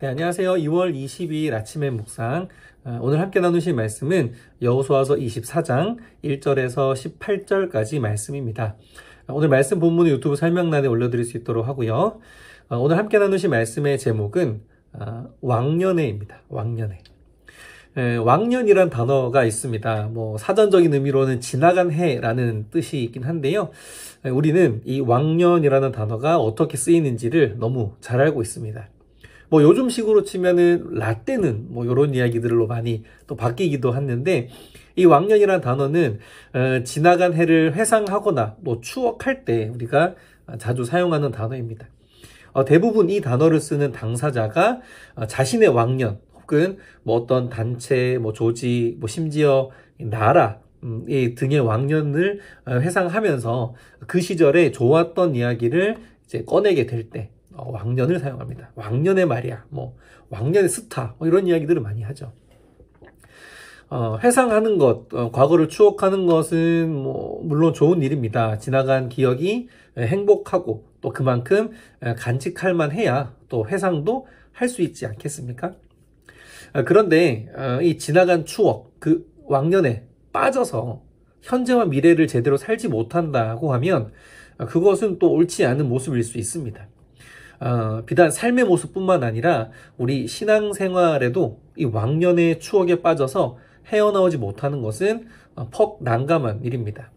네, 안녕하세요. 2월 22일 아침의 묵상. 어, 오늘 함께 나누실 말씀은 여호수아서 24장 1절에서 18절까지 말씀입니다. 어, 오늘 말씀 본문은 유튜브 설명란에 올려드릴 수 있도록 하고요. 어, 오늘 함께 나누실 말씀의 제목은 왕년회입니다. 왕년회. 왕년이란 단어가 있습니다. 뭐 사전적인 의미로는 지나간 해라는 뜻이 있긴 한데요. 우리는 이 왕년이라는 단어가 어떻게 쓰이는지를 너무 잘 알고 있습니다. 뭐 요즘 식으로 치면은 라떼는 뭐 이런 이야기들로 많이 또 바뀌기도 했는데 이왕년이란 단어는 어, 지나간 해를 회상하거나 또 뭐 추억할 때 우리가 자주 사용하는 단어입니다. 어, 대부분 이 단어를 쓰는 당사자가 어, 자신의 왕년 혹은 뭐 어떤 단체, 뭐 조직, 뭐 심지어 나라 음, 이 등의 왕년을 어, 회상하면서 그 시절에 좋았던 이야기를 이제 꺼내게 될때 어, 왕년을 사용합니다. 왕년의 말이야. 뭐 왕년의 스타 뭐 이런 이야기들을 많이 하죠. 어, 회상하는 것, 어, 과거를 추억하는 것은 뭐 물론 좋은 일입니다. 지나간 기억이 행복하고 또 그만큼 간직할 만해야 또 회상도 할 수 있지 않겠습니까? 아, 그런데 어, 이 지나간 추억, 그 왕년에 빠져서 현재와 미래를 제대로 살지 못한다고 하면 어, 그것은 또 옳지 않은 모습일 수 있습니다. 어, 비단 삶의 모습뿐만 아니라 우리 신앙생활에도 이 왕년의 추억에 빠져서 헤어나오지 못하는 것은 어, 퍽 난감한 일입니다.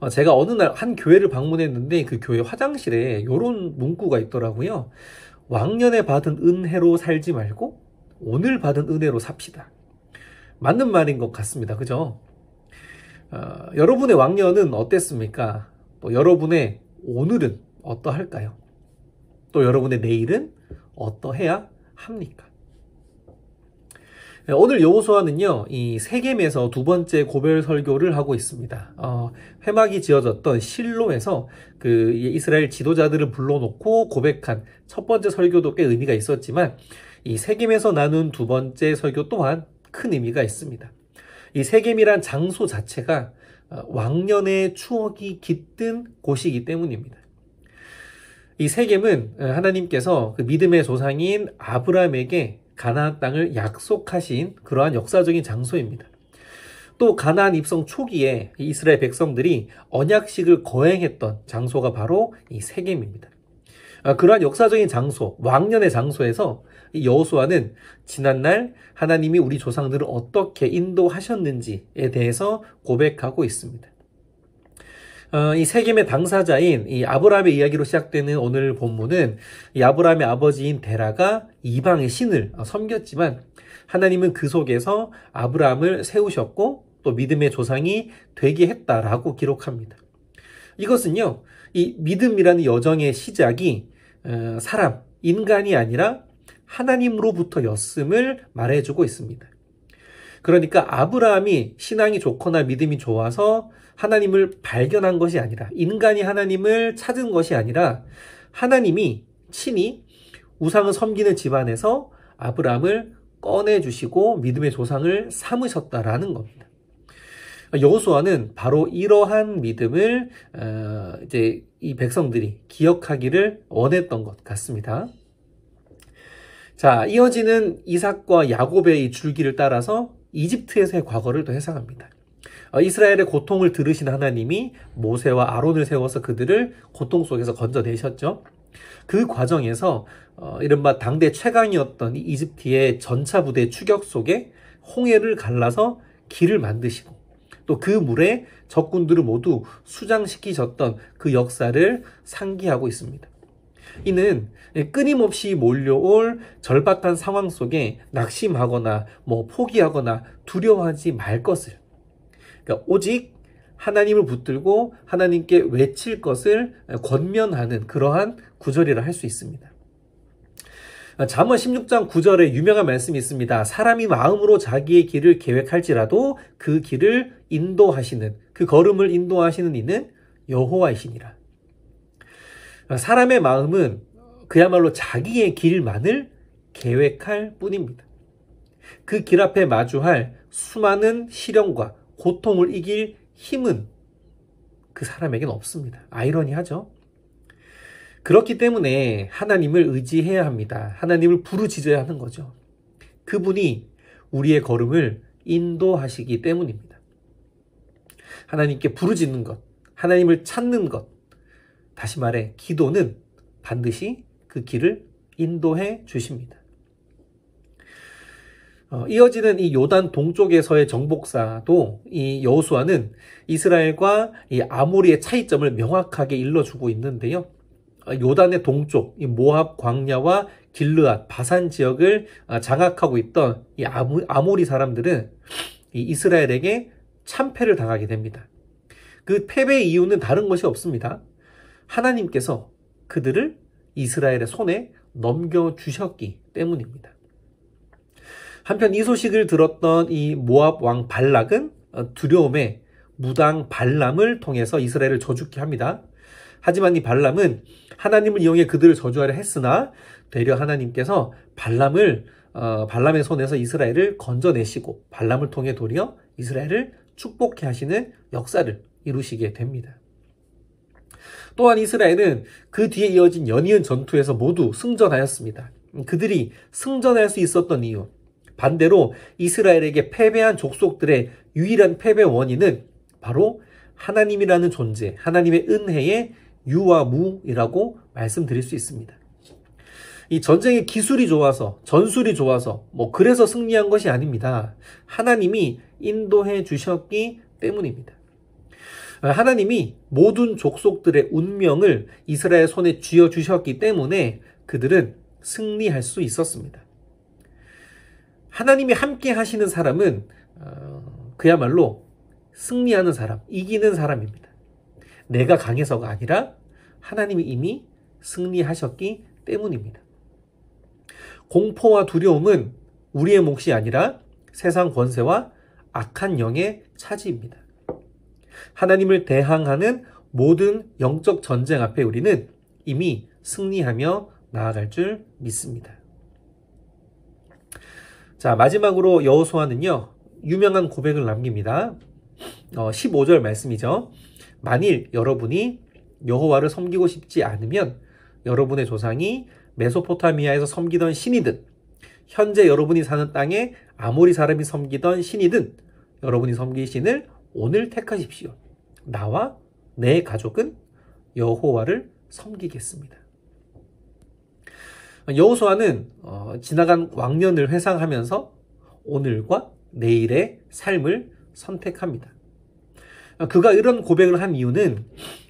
어, 제가 어느 날 한 교회를 방문했는데 그 교회 화장실에 이런 문구가 있더라고요. 왕년에 받은 은혜로 살지 말고 오늘 받은 은혜로 삽시다. 맞는 말인 것 같습니다. 그죠? 어, 여러분의 왕년은 어땠습니까? 또 여러분의 오늘은 어떠할까요? 또 여러분의 내일은 어떠해야 합니까? 네, 오늘 여호수아는요 이 세겜에서 두 번째 고별 설교를 하고 있습니다. 어, 회막이 지어졌던 실로에서 그 이스라엘 지도자들을 불러놓고 고백한 첫 번째 설교도 꽤 의미가 있었지만 이 세겜에서 나눈 두 번째 설교 또한 큰 의미가 있습니다. 이 세겜이란 장소 자체가 어, 왕년의 추억이 깃든 곳이기 때문입니다. 이 세겜은 하나님께서 그 믿음의 조상인 아브라함에게 가나안 땅을 약속하신 그러한 역사적인 장소입니다. 또 가나안 입성 초기에 이스라엘 백성들이 언약식을 거행했던 장소가 바로 이 세겜입니다. 아, 그러한 역사적인 장소, 왕년의 장소에서 여호수아는 지난날 하나님이 우리 조상들을 어떻게 인도하셨는지에 대해서 고백하고 있습니다. 어, 이 세겜의 당사자인 이 아브라함의 이야기로 시작되는 오늘 본문은 이 아브라함의 아버지인 데라가 이방의 신을 어, 섬겼지만 하나님은 그 속에서 아브라함을 세우셨고 또 믿음의 조상이 되게 했다라고 기록합니다. 이것은요, 이 믿음이라는 여정의 시작이 어, 사람, 인간이 아니라 하나님으로부터였음을 말해주고 있습니다. 그러니까 아브라함이 신앙이 좋거나 믿음이 좋아서 하나님을 발견한 것이 아니라 인간이 하나님을 찾은 것이 아니라 하나님이 친히 우상을 섬기는 집안에서 아브라함을 꺼내 주시고 믿음의 조상을 삼으셨다라는 겁니다. 여호수아는 바로 이러한 믿음을 어, 이제 이 백성들이 기억하기를 원했던 것 같습니다. 자, 이어지는 이삭과 야곱의 이 줄기를 따라서 이집트에서의 과거를 또 해상합니다. 어, 이스라엘의 고통을 들으신 하나님이 모세와 아론을 세워서 그들을 고통 속에서 건져내셨죠. 그 과정에서 어, 이른바 당대 최강이었던 이집트의 전차 부대 추격 속에 홍해를 갈라서 길을 만드시고 또 그 물에 적군들을 모두 수장시키셨던 그 역사를 상기하고 있습니다. 이는 끊임없이 몰려올 절박한 상황 속에 낙심하거나 뭐 포기하거나 두려워하지 말 것을 그러니까 오직 하나님을 붙들고 하나님께 외칠 것을 권면하는 그러한 구절이라 할 수 있습니다. 잠언 16장 9절에 유명한 말씀이 있습니다. 사람이 마음으로 자기의 길을 계획할지라도 그 길을 인도하시는 그 걸음을 인도하시는 이는 여호와이시니라. 사람의 마음은 그야말로 자기의 길만을 계획할 뿐입니다. 그 길 앞에 마주할 수많은 시련과 고통을 이길 힘은 그 사람에겐 없습니다. 아이러니하죠. 그렇기 때문에 하나님을 의지해야 합니다. 하나님을 부르짖어야 하는 거죠. 그분이 우리의 걸음을 인도하시기 때문입니다. 하나님께 부르짖는 것, 하나님을 찾는 것, 다시 말해 기도는 반드시 그 길을 인도해 주십니다. 어, 이어지는 이 요단 동쪽에서의 정복사도 이 여호수아는 이스라엘과 이 아모리의 차이점을 명확하게 일러주고 있는데요. 어, 요단의 동쪽 이 모압 광야와 길르앗 바산 지역을 아, 장악하고 있던 이 아모리 사람들은 이 이스라엘에게 참패를 당하게 됩니다. 그 패배 이유는 다른 것이 없습니다. 하나님께서 그들을 이스라엘의 손에 넘겨주셨기 때문입니다. 한편 이 소식을 들었던 이 모압 왕 발락은 어, 두려움에 무당 발람을 통해서 이스라엘을 저주케 합니다. 하지만 이 발람은 하나님을 이용해 그들을 저주하려 했으나 되려 하나님께서 발람을 어, 발람의 손에서 이스라엘을 건져내시고 발람을 통해 도리어 이스라엘을 축복케 하시는 역사를 이루시게 됩니다. 또한 이스라엘은 그 뒤에 이어진 연이은 전투에서 모두 승전하였습니다. 그들이 승전할 수 있었던 이유. 반대로 이스라엘에게 패배한 족속들의 유일한 패배 원인은 바로 하나님이라는 존재, 하나님의 은혜의 유와 무이라고 말씀드릴 수 있습니다. 이 전쟁의 기술이 좋아서, 전술이 좋아서, 뭐 그래서 승리한 것이 아닙니다. 하나님이 인도해 주셨기 때문입니다. 하나님이 모든 족속들의 운명을 이스라엘 손에 쥐어 주셨기 때문에 그들은 승리할 수 있었습니다. 하나님이 함께 하시는 사람은 어, 그야말로 승리하는 사람, 이기는 사람입니다. 내가 강해서가 아니라 하나님이 이미 승리하셨기 때문입니다. 공포와 두려움은 우리의 몫이 아니라 세상 권세와 악한 영의 차지입니다. 하나님을 대항하는 모든 영적 전쟁 앞에 우리는 이미 승리하며 나아갈 줄 믿습니다. 자, 마지막으로 여호수아는요. 유명한 고백을 남깁니다. 어, 15절 말씀이죠. 만일 여러분이 여호와를 섬기고 싶지 않으면 여러분의 조상이 메소포타미아에서 섬기던 신이든 현재 여러분이 사는 땅에 아모리 사람이 섬기던 신이든 여러분이 섬길 신을 오늘 택하십시오. 나와 내 가족은 여호와를 섬기겠습니다. 여호수아는 어, 지나간 왕년을 회상하면서 오늘과 내일의 삶을 선택합니다. 그가 이런 고백을 한 이유는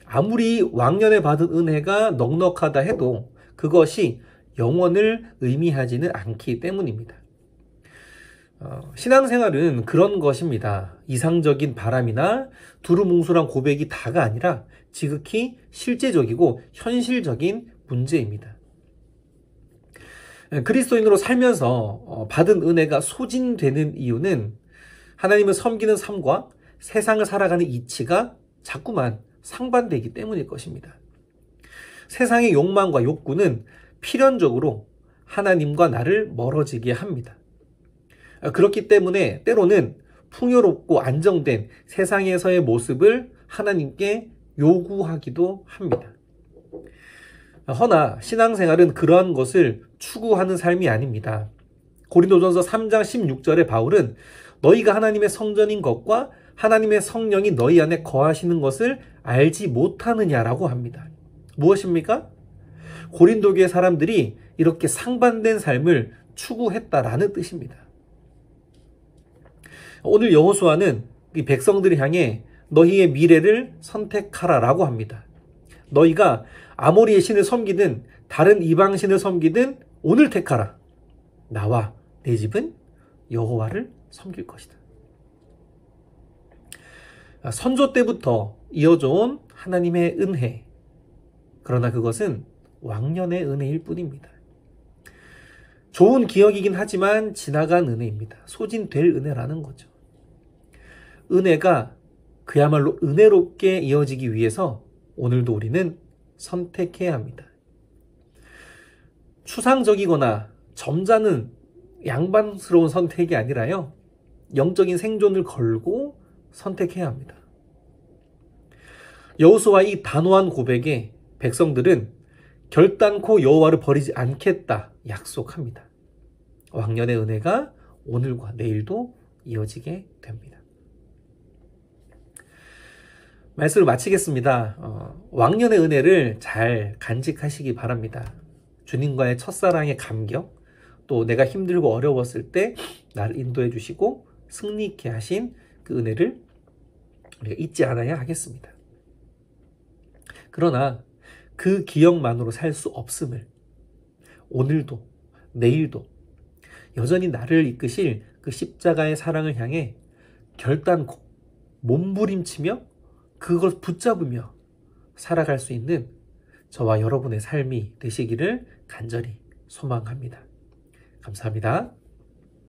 아무리 왕년에 받은 은혜가 넉넉하다 해도 그것이 영원을 의미하지는 않기 때문입니다. 어, 신앙생활은 그런 것입니다. 이상적인 바람이나 두루뭉술한 고백이 다가 아니라 지극히 실제적이고 현실적인 문제입니다. 예, 그리스도인으로 살면서 어, 받은 은혜가 소진되는 이유는 하나님을 섬기는 삶과 세상을 살아가는 이치가 자꾸만 상반되기 때문일 것입니다. 세상의 욕망과 욕구는 필연적으로 하나님과 나를 멀어지게 합니다. 아, 그렇기 때문에 때로는 풍요롭고 안정된 세상에서의 모습을 하나님께 요구하기도 합니다. 아, 허나 신앙생활은 그러한 것을 추구하는 삶이 아닙니다. 고린도전서 3장 1 6절의 바울은 너희가 하나님의 성전인 것과 하나님의 성령이 너희 안에 거하시는 것을 알지 못하느냐라고 합니다. 무엇입니까? 고린도교의 사람들이 이렇게 상반된 삶을 추구했다라는 뜻입니다. 오늘 여호수아는 이 백성들을 향해 너희의 미래를 선택하라라고 합니다. 너희가 아모리의 신을 섬기든 다른 이방 신을 섬기든 오늘 택하라. 나와 내 집은 여호와를 섬길 것이다. 아, 선조 때부터 이어져온 하나님의 은혜. 그러나 그것은 왕년의 은혜일 뿐입니다. 좋은 기억이긴 하지만 지나간 은혜입니다. 소진될 은혜라는 거죠. 은혜가 그야말로 은혜롭게 이어지기 위해서 오늘도 우리는 선택해야 합니다. 추상적이거나 점잖은 양반스러운 선택이 아니라요. 영적인 생존을 걸고 선택해야 합니다. 여호수와 이 단호한 고백에 백성들은 결단코 여호와를 버리지 않겠다 약속합니다. 왕년의 은혜가 오늘과 내일도 이어지게 됩니다. 말씀을 마치겠습니다. 어, 왕년의 은혜를 잘 간직하시기 바랍니다. 주님과의 첫사랑의 감격, 또 내가 힘들고 어려웠을 때 나를 인도해 주시고 승리케 하신 그 은혜를 우리가 잊지 않아야 하겠습니다. 그러나 그 기억만으로 살 수 없음을 오늘도 내일도 여전히 나를 이끄실 그 십자가의 사랑을 향해 결단코 몸부림치며 그걸 붙잡으며 살아갈 수 있는 저와 여러분의 삶이 되시기를 간절히 소망합니다. 감사합니다.